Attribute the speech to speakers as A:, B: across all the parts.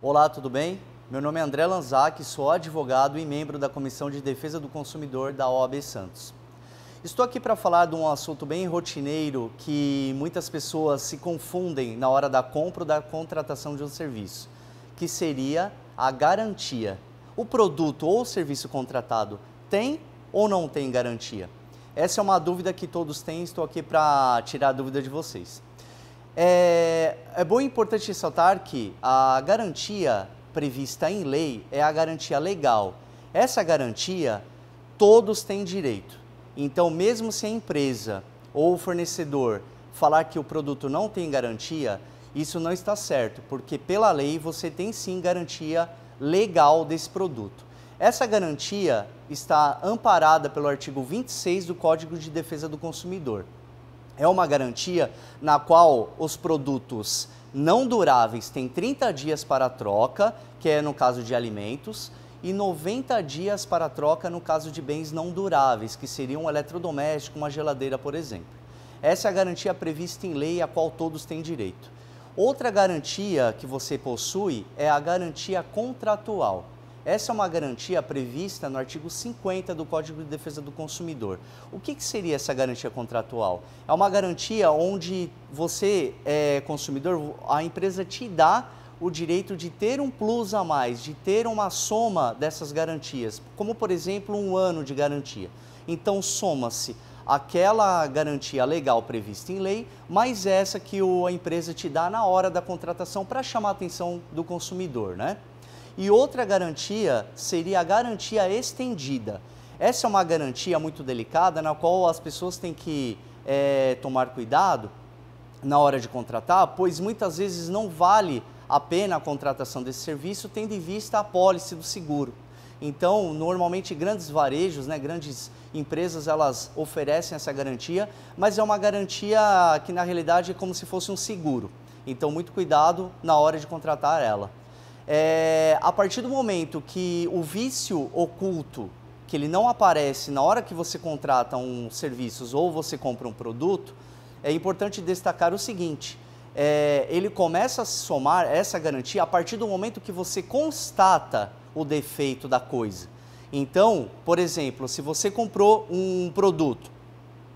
A: Olá, tudo bem? Meu nome é André Lanzac, sou advogado e membro da Comissão de Defesa do Consumidor da OAB Santos. Estou aqui para falar de um assunto bem rotineiro que muitas pessoas se confundem na hora da compra ou da contratação de um serviço, que seria a garantia. O produto ou serviço contratado tem ou não tem garantia? Essa é uma dúvida que todos têm, estou aqui para tirar a dúvida de vocês. É, é bom e importante ressaltar que a garantia prevista em lei é a garantia legal. Essa garantia todos têm direito. Então, mesmo se a empresa ou o fornecedor falar que o produto não tem garantia, isso não está certo, porque pela lei você tem sim garantia legal desse produto. Essa garantia está amparada pelo artigo 26 do Código de Defesa do Consumidor é uma garantia na qual os produtos não duráveis têm 30 dias para troca, que é no caso de alimentos, e 90 dias para troca no caso de bens não duráveis, que seriam um eletrodoméstico, uma geladeira, por exemplo. Essa é a garantia prevista em lei a qual todos têm direito. Outra garantia que você possui é a garantia contratual. Essa é uma garantia prevista no artigo 50 do Código de Defesa do Consumidor. O que, que seria essa garantia contratual? É uma garantia onde você, é, consumidor, a empresa te dá o direito de ter um plus a mais, de ter uma soma dessas garantias, como por exemplo um ano de garantia. Então soma-se aquela garantia legal prevista em lei, mais essa que a empresa te dá na hora da contratação para chamar a atenção do consumidor, né? E outra garantia seria a garantia estendida. Essa é uma garantia muito delicada na qual as pessoas têm que é, tomar cuidado na hora de contratar, pois muitas vezes não vale a pena a contratação desse serviço tendo em vista a pólice do seguro. Então, normalmente grandes varejos, né, grandes empresas, elas oferecem essa garantia, mas é uma garantia que na realidade é como se fosse um seguro. Então, muito cuidado na hora de contratar ela. É, a partir do momento que o vício oculto, que ele não aparece na hora que você contrata um serviço ou você compra um produto, é importante destacar o seguinte: é, ele começa a se somar essa garantia a partir do momento que você constata o defeito da coisa. Então, por exemplo, se você comprou um produto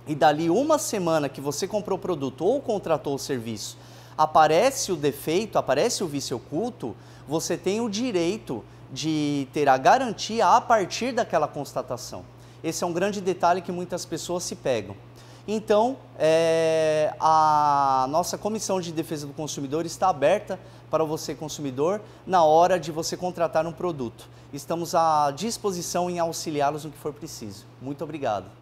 A: e dali uma semana que você comprou o produto ou contratou o serviço, aparece o defeito, aparece o vício oculto, você tem o direito de ter a garantia a partir daquela constatação. Esse é um grande detalhe que muitas pessoas se pegam. Então, é, a nossa Comissão de Defesa do Consumidor está aberta para você, consumidor, na hora de você contratar um produto. Estamos à disposição em auxiliá-los no que for preciso. Muito obrigado.